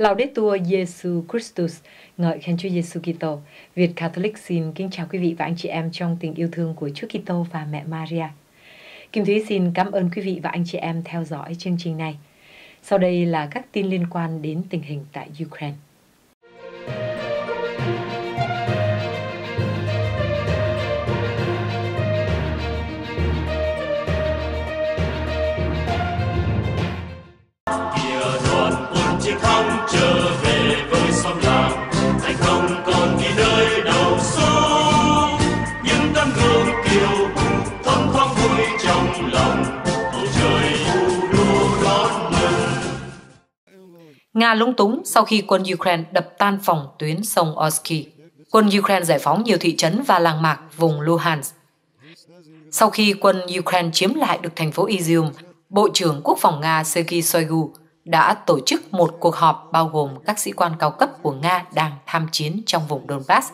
Laudetur Jesu Christus, ngợi khen Chúa Giêsu Kitô. Việt Catholic xin kính chào quý vị và anh chị em trong tình yêu thương của Chúa Kitô và mẹ Maria. Kim Thúy xin cảm ơn quý vị và anh chị em theo dõi chương trình này. Sau đây là các tin liên quan đến tình hình tại Ukraine. Nga lúng túng sau khi quân Ukraine đập tan phòng tuyến sông Oski. Quân Ukraine giải phóng nhiều thị trấn và làng mạc vùng Luhansk. Sau khi quân Ukraine chiếm lại được thành phố Izium, Bộ trưởng Quốc phòng Nga Sergei Shoigu đã tổ chức một cuộc họp bao gồm các sĩ quan cao cấp của Nga đang tham chiến trong vùng Donbass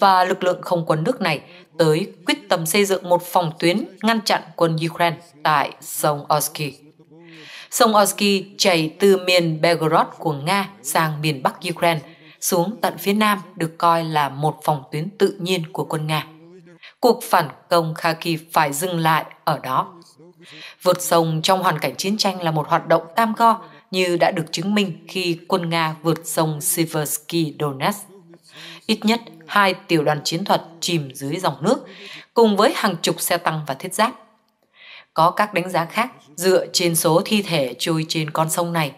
và lực lượng không quân nước này tới quyết tâm xây dựng một phòng tuyến ngăn chặn quân Ukraine tại sông Oski. Sông Oski chảy từ miền Belgorod của Nga sang miền Bắc Ukraine, xuống tận phía Nam được coi là một phòng tuyến tự nhiên của quân Nga. Cuộc phản công Kharkiv phải dừng lại ở đó. Vượt sông trong hoàn cảnh chiến tranh là một hoạt động tam go như đã được chứng minh khi quân Nga vượt sông Siversky Donetsk. Ít nhất hai tiểu đoàn chiến thuật chìm dưới dòng nước cùng với hàng chục xe tăng và thiết giáp có các đánh giá khác dựa trên số thi thể trôi trên con sông này,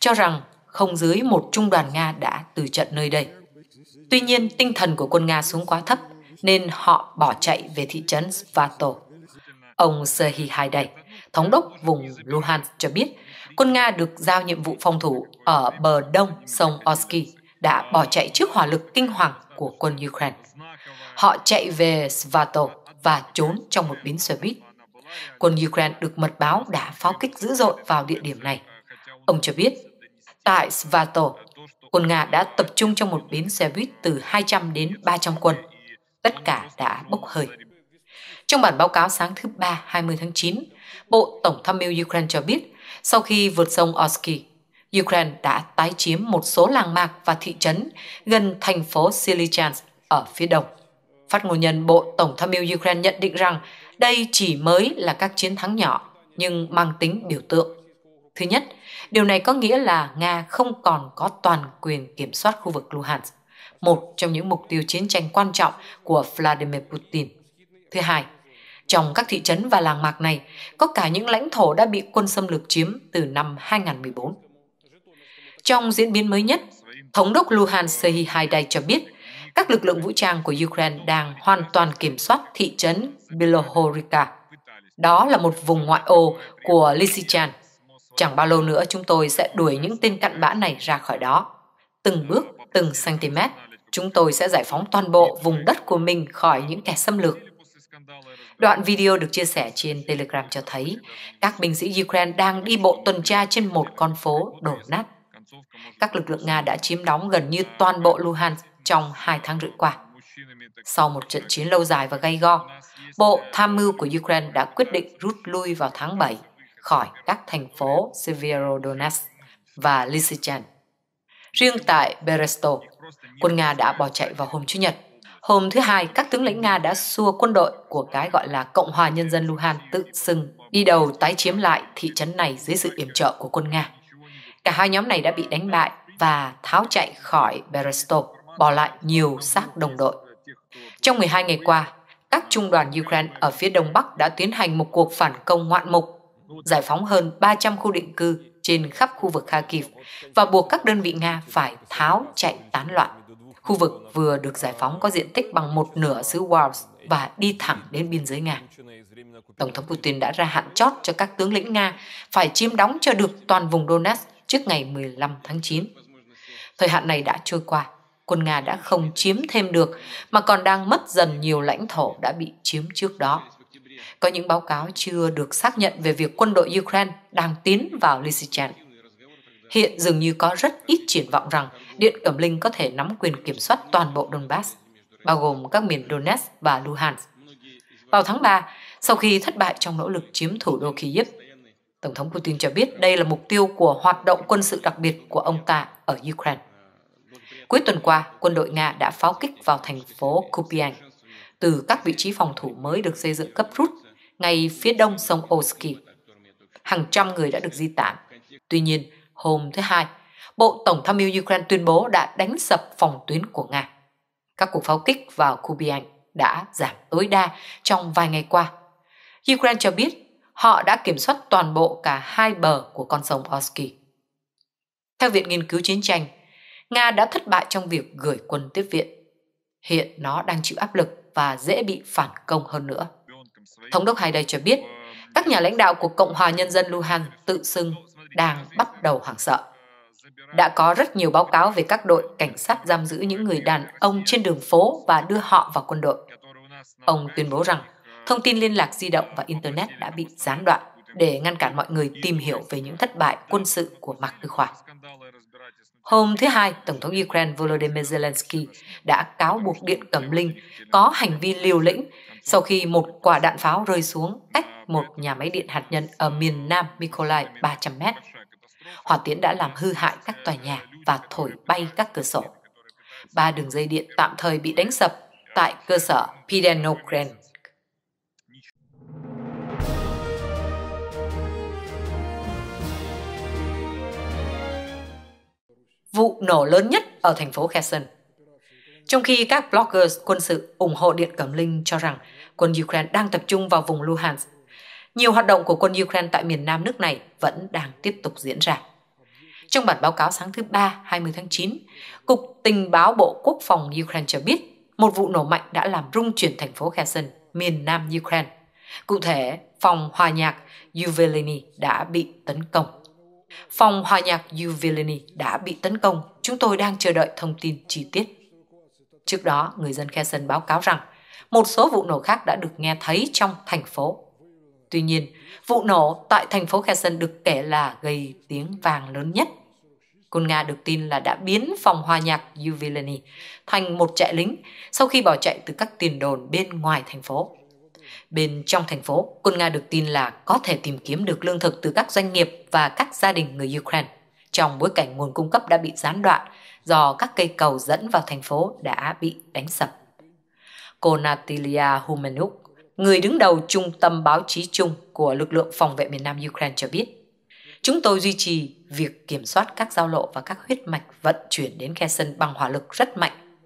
cho rằng không dưới một trung đoàn Nga đã từ trận nơi đây. Tuy nhiên, tinh thần của quân Nga xuống quá thấp nên họ bỏ chạy về thị trấn Svato. Ông Serhi Haidai, thống đốc vùng Luhansk cho biết, quân Nga được giao nhiệm vụ phòng thủ ở bờ đông sông Oski đã bỏ chạy trước hỏa lực kinh hoàng của quân Ukraine. Họ chạy về Svato và trốn trong một bến xe buýt quân Ukraine được mật báo đã pháo kích dữ dội vào địa điểm này. Ông cho biết, tại Svato, quân Nga đã tập trung trong một bến xe buýt từ 200 đến 300 quân. Tất cả đã bốc hơi. Trong bản báo cáo sáng thứ Ba 20 tháng 9, Bộ Tổng tham mưu Ukraine cho biết, sau khi vượt sông Oski, Ukraine đã tái chiếm một số làng mạc và thị trấn gần thành phố Silichansk ở phía đông. Phát ngôn nhân Bộ Tổng tham mưu Ukraine nhận định rằng đây chỉ mới là các chiến thắng nhỏ nhưng mang tính biểu tượng. Thứ nhất, điều này có nghĩa là Nga không còn có toàn quyền kiểm soát khu vực Luhansk, một trong những mục tiêu chiến tranh quan trọng của Vladimir Putin. Thứ hai, trong các thị trấn và làng mạc này có cả những lãnh thổ đã bị quân xâm lược chiếm từ năm 2014. Trong diễn biến mới nhất, Thống đốc Luhan Sehi Haidai cho biết các lực lượng vũ trang của Ukraine đang hoàn toàn kiểm soát thị trấn Bilohorika. Đó là một vùng ngoại ô của Lysychan. Chẳng bao lâu nữa chúng tôi sẽ đuổi những tên cặn bã này ra khỏi đó. Từng bước, từng cm, chúng tôi sẽ giải phóng toàn bộ vùng đất của mình khỏi những kẻ xâm lược. Đoạn video được chia sẻ trên Telegram cho thấy các binh sĩ Ukraine đang đi bộ tuần tra trên một con phố đổ nát. Các lực lượng Nga đã chiếm đóng gần như toàn bộ Luhansk trong hai tháng rưỡi qua. Sau một trận chiến lâu dài và gay go, Bộ Tham mưu của Ukraine đã quyết định rút lui vào tháng 7 khỏi các thành phố Severodonetsk và lysychansk Riêng tại Beresto, quân Nga đã bỏ chạy vào hôm Chủ nhật. Hôm thứ Hai, các tướng lĩnh Nga đã xua quân đội của cái gọi là Cộng hòa Nhân dân Luhan tự xưng đi đầu tái chiếm lại thị trấn này dưới sự yểm trợ của quân Nga. Cả hai nhóm này đã bị đánh bại và tháo chạy khỏi berestov bỏ lại nhiều xác đồng đội. Trong 12 ngày qua, các trung đoàn Ukraine ở phía đông bắc đã tiến hành một cuộc phản công ngoạn mục, giải phóng hơn 300 khu định cư trên khắp khu vực Kharkiv và buộc các đơn vị Nga phải tháo chạy tán loạn. Khu vực vừa được giải phóng có diện tích bằng một nửa xứ Wals và đi thẳng đến biên giới Nga. Tổng thống Putin đã ra hạn chót cho các tướng lĩnh Nga phải chiếm đóng cho được toàn vùng Donetsk trước ngày 15 tháng 9. Thời hạn này đã trôi qua quân Nga đã không chiếm thêm được mà còn đang mất dần nhiều lãnh thổ đã bị chiếm trước đó. Có những báo cáo chưa được xác nhận về việc quân đội Ukraine đang tiến vào Lysychansk. Hiện dường như có rất ít triển vọng rằng Điện Cẩm Linh có thể nắm quyền kiểm soát toàn bộ Donbass, bao gồm các miền Donetsk và Luhansk. Vào tháng 3, sau khi thất bại trong nỗ lực chiếm thủ đô Kyiv, Tổng thống Putin cho biết đây là mục tiêu của hoạt động quân sự đặc biệt của ông ta ở Ukraine. Cuối tuần qua, quân đội Nga đã pháo kích vào thành phố Kupiansk từ các vị trí phòng thủ mới được xây dựng cấp rút ngay phía đông sông Oski. Hàng trăm người đã được di tản. Tuy nhiên, hôm thứ Hai, Bộ Tổng tham mưu Ukraine tuyên bố đã đánh sập phòng tuyến của Nga. Các cuộc pháo kích vào Kupiansk đã giảm tối đa trong vài ngày qua. Ukraine cho biết họ đã kiểm soát toàn bộ cả hai bờ của con sông Oski. Theo Viện Nghiên cứu Chiến tranh, Nga đã thất bại trong việc gửi quân tiếp viện. Hiện nó đang chịu áp lực và dễ bị phản công hơn nữa. Thống đốc Haider cho biết, các nhà lãnh đạo của Cộng hòa Nhân dân Luhansk tự xưng đang bắt đầu hoảng sợ. Đã có rất nhiều báo cáo về các đội cảnh sát giam giữ những người đàn ông trên đường phố và đưa họ vào quân đội. Ông tuyên bố rằng thông tin liên lạc di động và Internet đã bị gián đoạn để ngăn cản mọi người tìm hiểu về những thất bại quân sự của Mạc Tư Khoa. Hôm thứ Hai, Tổng thống Ukraine Volodymyr Zelensky đã cáo buộc Điện Cẩm Linh có hành vi liều lĩnh sau khi một quả đạn pháo rơi xuống cách một nhà máy điện hạt nhân ở miền Nam Mykolaiv 300 mét. Hỏa tiễn đã làm hư hại các tòa nhà và thổi bay các cửa sổ. Ba đường dây điện tạm thời bị đánh sập tại cơ sở Pidenokren nổ lớn nhất ở thành phố Kherson. Trong khi các bloggers quân sự ủng hộ Điện Cẩm Linh cho rằng quân Ukraine đang tập trung vào vùng Luhansk, nhiều hoạt động của quân Ukraine tại miền nam nước này vẫn đang tiếp tục diễn ra. Trong bản báo cáo sáng thứ Ba, 20 tháng 9, Cục Tình báo Bộ Quốc phòng Ukraine cho biết một vụ nổ mạnh đã làm rung chuyển thành phố Kherson, miền nam Ukraine. Cụ thể, phòng hòa nhạc Yuvelini đã bị tấn công. Phòng hòa nhạc Uvilini đã bị tấn công. Chúng tôi đang chờ đợi thông tin chi tiết. Trước đó, người dân Kherson báo cáo rằng một số vụ nổ khác đã được nghe thấy trong thành phố. Tuy nhiên, vụ nổ tại thành phố Kherson được kể là gây tiếng vàng lớn nhất. Quân Nga được tin là đã biến phòng hòa nhạc Uvilini thành một trại lính sau khi bỏ chạy từ các tiền đồn bên ngoài thành phố. Bên trong thành phố, quân Nga được tin là có thể tìm kiếm được lương thực từ các doanh nghiệp và các gia đình người Ukraine trong bối cảnh nguồn cung cấp đã bị gián đoạn do các cây cầu dẫn vào thành phố đã bị đánh sập. Cô Natalia Humanuk, người đứng đầu trung tâm báo chí chung của lực lượng phòng vệ miền Nam Ukraine cho biết, chúng tôi duy trì việc kiểm soát các giao lộ và các huyết mạch vận chuyển đến Kherson bằng hỏa lực rất mạnh.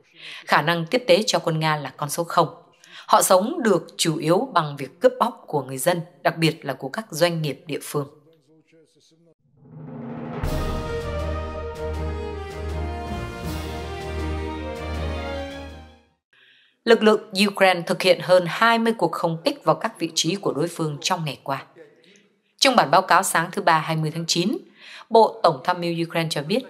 Khả năng tiếp tế cho quân Nga là con số 0 Họ sống được chủ yếu bằng việc cướp bóc của người dân, đặc biệt là của các doanh nghiệp địa phương. Lực lượng Ukraine thực hiện hơn 20 cuộc không kích vào các vị trí của đối phương trong ngày qua. Trong bản báo cáo sáng thứ Ba 20 tháng 9, Bộ Tổng tham mưu Ukraine cho biết,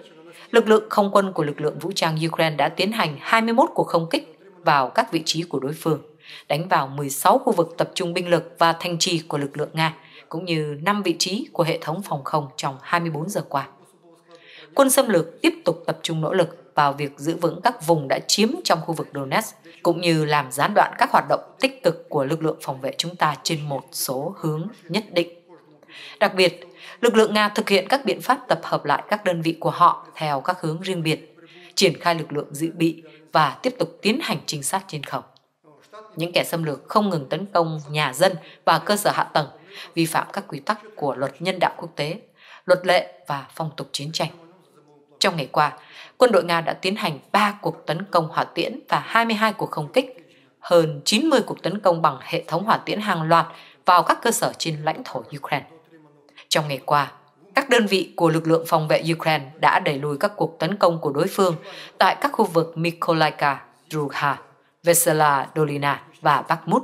lực lượng không quân của lực lượng vũ trang Ukraine đã tiến hành 21 cuộc không kích vào các vị trí của đối phương đánh vào 16 khu vực tập trung binh lực và thành trì của lực lượng Nga, cũng như 5 vị trí của hệ thống phòng không trong 24 giờ qua. Quân xâm lược tiếp tục tập trung nỗ lực vào việc giữ vững các vùng đã chiếm trong khu vực Donetsk, cũng như làm gián đoạn các hoạt động tích cực của lực lượng phòng vệ chúng ta trên một số hướng nhất định. Đặc biệt, lực lượng Nga thực hiện các biện pháp tập hợp lại các đơn vị của họ theo các hướng riêng biệt, triển khai lực lượng dự bị và tiếp tục tiến hành trinh sát trên không những kẻ xâm lược không ngừng tấn công nhà dân và cơ sở hạ tầng, vi phạm các quy tắc của luật nhân đạo quốc tế, luật lệ và phong tục chiến tranh. Trong ngày qua, quân đội Nga đã tiến hành 3 cuộc tấn công hỏa tiễn và 22 cuộc không kích, hơn 90 cuộc tấn công bằng hệ thống hỏa tiễn hàng loạt vào các cơ sở trên lãnh thổ Ukraine. Trong ngày qua, các đơn vị của lực lượng phòng vệ Ukraine đã đẩy lùi các cuộc tấn công của đối phương tại các khu vực Mykolaiv, Drugha, Vesela Dolina và Bakhmut.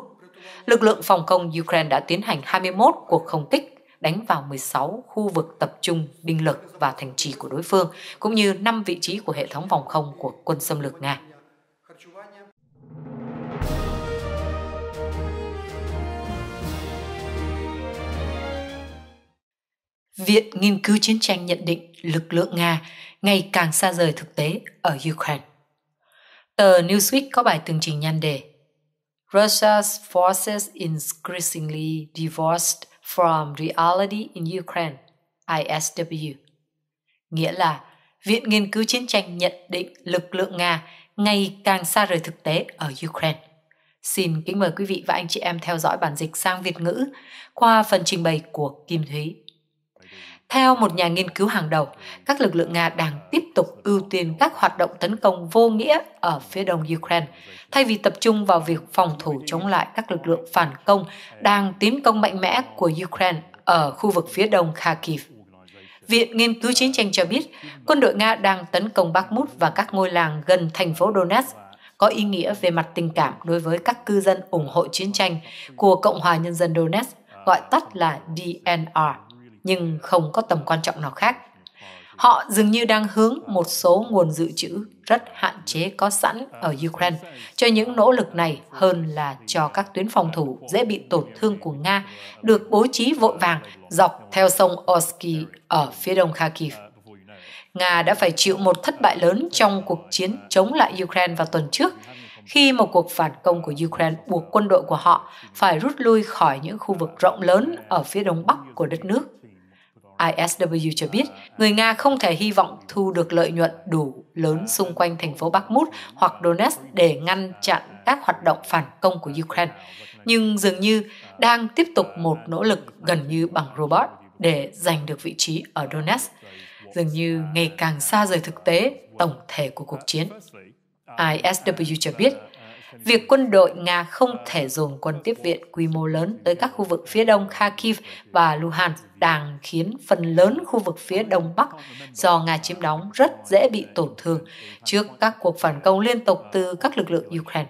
Lực lượng phòng không Ukraine đã tiến hành 21 cuộc không kích đánh vào 16 khu vực tập trung binh lực và thành trì của đối phương, cũng như 5 vị trí của hệ thống phòng không của quân xâm lược Nga. Viện Nghiên cứu Chiến tranh nhận định lực lượng Nga ngày càng xa rời thực tế ở Ukraine. Tờ Newsweek có bài tường trình nhan đề Russia's forces increasingly divorced from reality in Ukraine, ISW. Nghĩa là Viện Nghiên cứu Chiến tranh nhận định lực lượng Nga ngày càng xa rời thực tế ở Ukraine. Xin kính mời quý vị và anh chị em theo dõi bản dịch sang Việt ngữ qua phần trình bày của Kim Thúy. Theo một nhà nghiên cứu hàng đầu, các lực lượng Nga đang tiếp tục ưu tiên các hoạt động tấn công vô nghĩa ở phía đông Ukraine, thay vì tập trung vào việc phòng thủ chống lại các lực lượng phản công đang tiến công mạnh mẽ của Ukraine ở khu vực phía đông Kharkiv. Viện Nghiên cứu Chiến tranh cho biết, quân đội Nga đang tấn công Bakhmut và các ngôi làng gần thành phố Donetsk có ý nghĩa về mặt tình cảm đối với các cư dân ủng hộ chiến tranh của Cộng hòa Nhân dân Donetsk, gọi tắt là DNR nhưng không có tầm quan trọng nào khác. Họ dường như đang hướng một số nguồn dự trữ rất hạn chế có sẵn ở Ukraine cho những nỗ lực này hơn là cho các tuyến phòng thủ dễ bị tổn thương của Nga được bố trí vội vàng dọc theo sông Oski ở phía đông Kharkiv. Nga đã phải chịu một thất bại lớn trong cuộc chiến chống lại Ukraine vào tuần trước, khi một cuộc phản công của Ukraine buộc quân đội của họ phải rút lui khỏi những khu vực rộng lớn ở phía đông bắc của đất nước ISW cho biết, người Nga không thể hy vọng thu được lợi nhuận đủ lớn xung quanh thành phố Bakhmut hoặc Donetsk để ngăn chặn các hoạt động phản công của Ukraine, nhưng dường như đang tiếp tục một nỗ lực gần như bằng robot để giành được vị trí ở Donetsk, dường như ngày càng xa rời thực tế tổng thể của cuộc chiến. ISW cho biết, việc quân đội Nga không thể dồn quân tiếp viện quy mô lớn tới các khu vực phía đông Kharkiv và Luhansk đang khiến phần lớn khu vực phía đông bắc do Nga chiếm đóng rất dễ bị tổn thương trước các cuộc phản công liên tục từ các lực lượng Ukraine.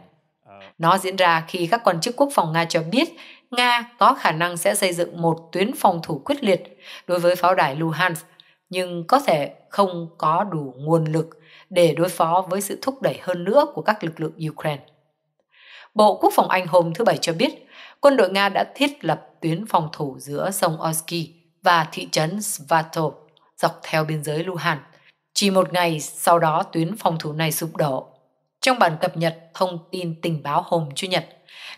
Nó diễn ra khi các quan chức quốc phòng Nga cho biết Nga có khả năng sẽ xây dựng một tuyến phòng thủ quyết liệt đối với pháo đài Luhansk, nhưng có thể không có đủ nguồn lực để đối phó với sự thúc đẩy hơn nữa của các lực lượng Ukraine. Bộ Quốc phòng Anh hôm thứ Bảy cho biết, quân đội Nga đã thiết lập tuyến phòng thủ giữa sông Oski và thị trấn Svato dọc theo biên giới Luhan. Chỉ một ngày sau đó tuyến phòng thủ này sụp đổ. Trong bản cập nhật thông tin tình báo hôm Chủ nhật,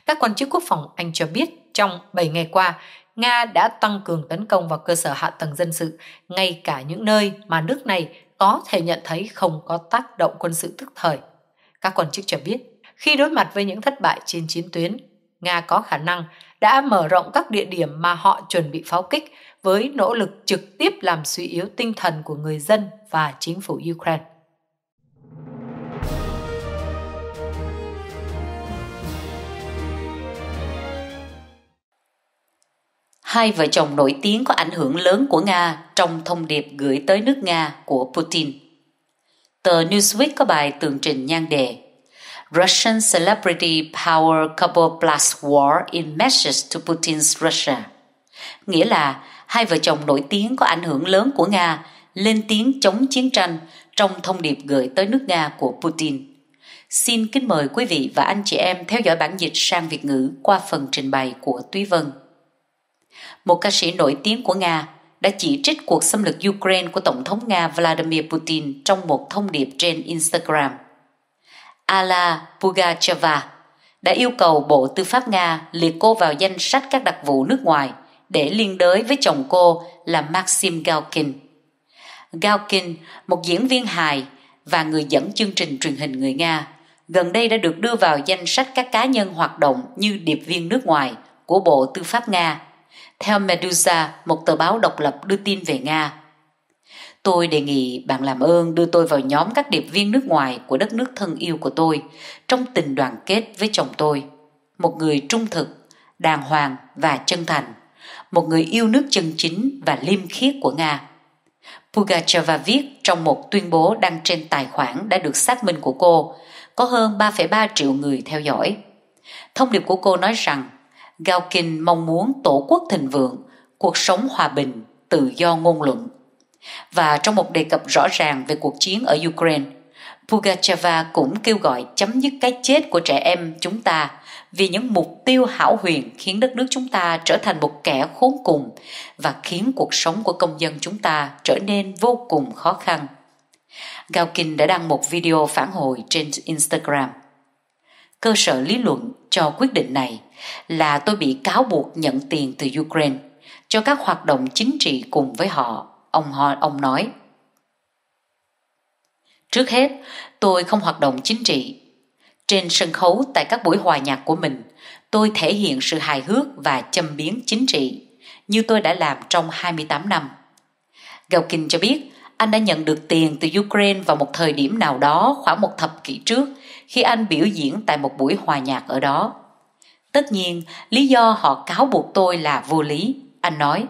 các quan chức quốc phòng Anh cho biết trong 7 ngày qua, Nga đã tăng cường tấn công vào cơ sở hạ tầng dân sự, ngay cả những nơi mà nước này có thể nhận thấy không có tác động quân sự tức thời. Các quan chức cho biết, khi đối mặt với những thất bại trên chiến tuyến, Nga có khả năng đã mở rộng các địa điểm mà họ chuẩn bị pháo kích với nỗ lực trực tiếp làm suy yếu tinh thần của người dân và chính phủ Ukraine. Hai vợ chồng nổi tiếng có ảnh hưởng lớn của Nga trong thông điệp gửi tới nước Nga của Putin. Tờ Newsweek có bài tường trình nhan đề Russian celebrity power couple plus war in message to Putin's Russia. Nghĩa là hai vợ chồng nổi tiếng có ảnh hưởng lớn của Nga lên tiếng chống chiến tranh trong thông điệp gửi tới nước Nga của Putin. Xin kính mời quý vị và anh chị em theo dõi bản dịch sang Việt ngữ qua phần trình bày của Túy Vân. Một ca sĩ nổi tiếng của Nga đã chỉ trích cuộc xâm lược Ukraine của Tổng thống Nga Vladimir Putin trong một thông điệp trên Instagram – Ala Pugacheva đã yêu cầu Bộ Tư pháp Nga liệt cô vào danh sách các đặc vụ nước ngoài để liên đới với chồng cô là Maxim Galkin. Galkin, một diễn viên hài và người dẫn chương trình truyền hình người Nga, gần đây đã được đưa vào danh sách các cá nhân hoạt động như điệp viên nước ngoài của Bộ Tư pháp Nga. Theo Medusa, một tờ báo độc lập đưa tin về Nga, Tôi đề nghị bạn làm ơn đưa tôi vào nhóm các điệp viên nước ngoài của đất nước thân yêu của tôi trong tình đoàn kết với chồng tôi. Một người trung thực, đàng hoàng và chân thành. Một người yêu nước chân chính và liêm khiết của Nga. Pugacheva viết trong một tuyên bố đăng trên tài khoản đã được xác minh của cô, có hơn 3,3 triệu người theo dõi. Thông điệp của cô nói rằng Galkin mong muốn tổ quốc thịnh vượng, cuộc sống hòa bình, tự do ngôn luận và trong một đề cập rõ ràng về cuộc chiến ở Ukraine, Pugacheva cũng kêu gọi chấm dứt cái chết của trẻ em chúng ta vì những mục tiêu hảo huyền khiến đất nước chúng ta trở thành một kẻ khốn cùng và khiến cuộc sống của công dân chúng ta trở nên vô cùng khó khăn. Gaukin đã đăng một video phản hồi trên Instagram. Cơ sở lý luận cho quyết định này là tôi bị cáo buộc nhận tiền từ Ukraine cho các hoạt động chính trị cùng với họ ông họ ông nói trước hết tôi không hoạt động chính trị trên sân khấu tại các buổi hòa nhạc của mình tôi thể hiện sự hài hước và châm biếm chính trị như tôi đã làm trong 28 năm. Galkin cho biết anh đã nhận được tiền từ Ukraine vào một thời điểm nào đó khoảng một thập kỷ trước khi anh biểu diễn tại một buổi hòa nhạc ở đó. Tất nhiên, lý do họ cáo buộc tôi là vô lý. Anh nói,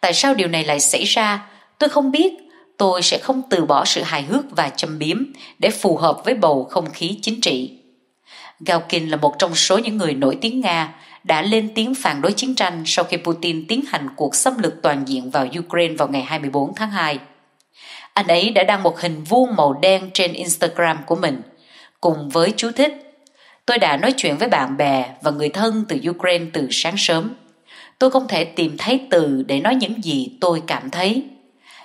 tại sao điều này lại xảy ra tôi không biết tôi sẽ không từ bỏ sự hài hước và châm biếm để phù hợp với bầu không khí chính trị galkin là một trong số những người nổi tiếng nga đã lên tiếng phản đối chiến tranh sau khi Putin tiến hành cuộc xâm lược toàn diện vào Ukraine vào ngày 24 tháng 2. Anh ấy đã đăng một hình vuông màu đen trên Instagram của mình, cùng với chú thích Tôi đã nói chuyện với bạn bè và người thân từ Ukraine từ sáng sớm. Tôi không thể tìm thấy từ để nói những gì tôi cảm thấy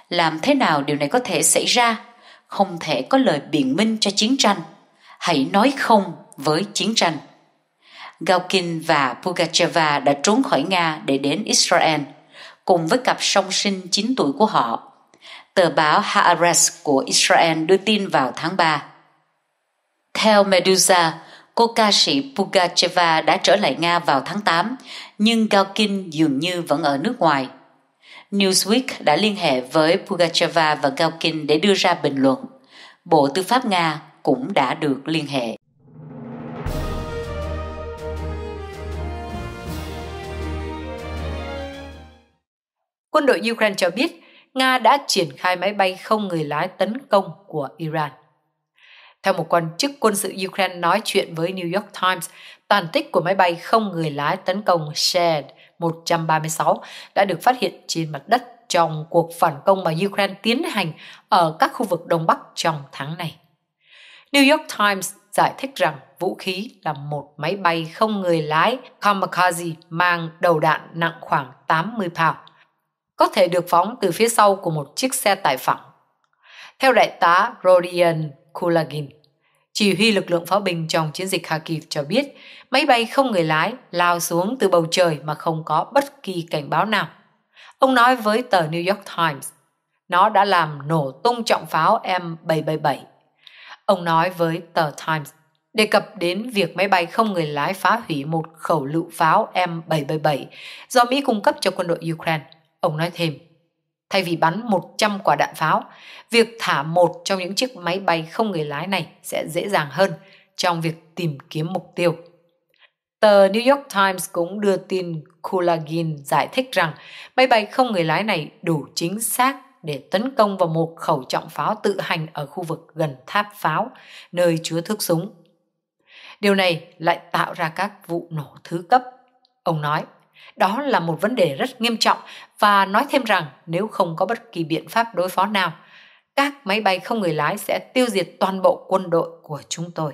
làm thế nào điều này có thể xảy ra không thể có lời biện minh cho chiến tranh hãy nói không với chiến tranh Galkin và Pugacheva đã trốn khỏi Nga để đến Israel, cùng với cặp song sinh 9 tuổi của họ. Tờ báo Haaretz của Israel đưa tin vào tháng 3. Theo Medusa, cô ca sĩ Pugacheva đã trở lại Nga vào tháng 8, nhưng Galkin dường như vẫn ở nước ngoài – Newsweek đã liên hệ với Pugacheva và Galkin để đưa ra bình luận. Bộ Tư pháp Nga cũng đã được liên hệ. Quân đội Ukraine cho biết Nga đã triển khai máy bay không người lái tấn công của Iran. Theo một quan chức quân sự Ukraine nói chuyện với New York Times, tàn tích của máy bay không người lái tấn công Shed 136 đã được phát hiện trên mặt đất trong cuộc phản công mà Ukraine tiến hành ở các khu vực Đông Bắc trong tháng này. New York Times giải thích rằng vũ khí là một máy bay không người lái kamikaze mang đầu đạn nặng khoảng 80 pound, có thể được phóng từ phía sau của một chiếc xe tải phẳng. Theo đại tá Rodian Kulagin, chỉ huy lực lượng pháo binh trong chiến dịch Kharkiv cho biết máy bay không người lái lao xuống từ bầu trời mà không có bất kỳ cảnh báo nào. Ông nói với tờ New York Times, nó đã làm nổ tung trọng pháo M777. Ông nói với tờ Times, đề cập đến việc máy bay không người lái phá hủy một khẩu lựu pháo M777 do Mỹ cung cấp cho quân đội Ukraine. Ông nói thêm, Thay vì bắn 100 quả đạn pháo, việc thả một trong những chiếc máy bay không người lái này sẽ dễ dàng hơn trong việc tìm kiếm mục tiêu. Tờ New York Times cũng đưa tin Kulagin giải thích rằng máy bay không người lái này đủ chính xác để tấn công vào một khẩu trọng pháo tự hành ở khu vực gần tháp pháo, nơi chứa thước súng. Điều này lại tạo ra các vụ nổ thứ cấp, ông nói. Đó là một vấn đề rất nghiêm trọng và nói thêm rằng nếu không có bất kỳ biện pháp đối phó nào, các máy bay không người lái sẽ tiêu diệt toàn bộ quân đội của chúng tôi.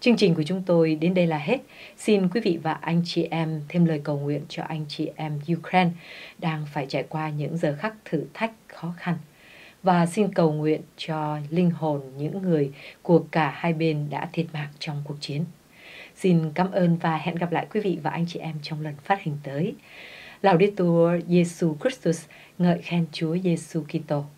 Chương trình của chúng tôi đến đây là hết. Xin quý vị và anh chị em thêm lời cầu nguyện cho anh chị em Ukraine đang phải trải qua những giờ khắc thử thách khó khăn và xin cầu nguyện cho linh hồn những người của cả hai bên đã thiệt mạng trong cuộc chiến. Xin cảm ơn và hẹn gặp lại quý vị và anh chị em trong lần phát hình tới. Laudetur Jesu Christus, ngợi khen Chúa Giêsu Kitô.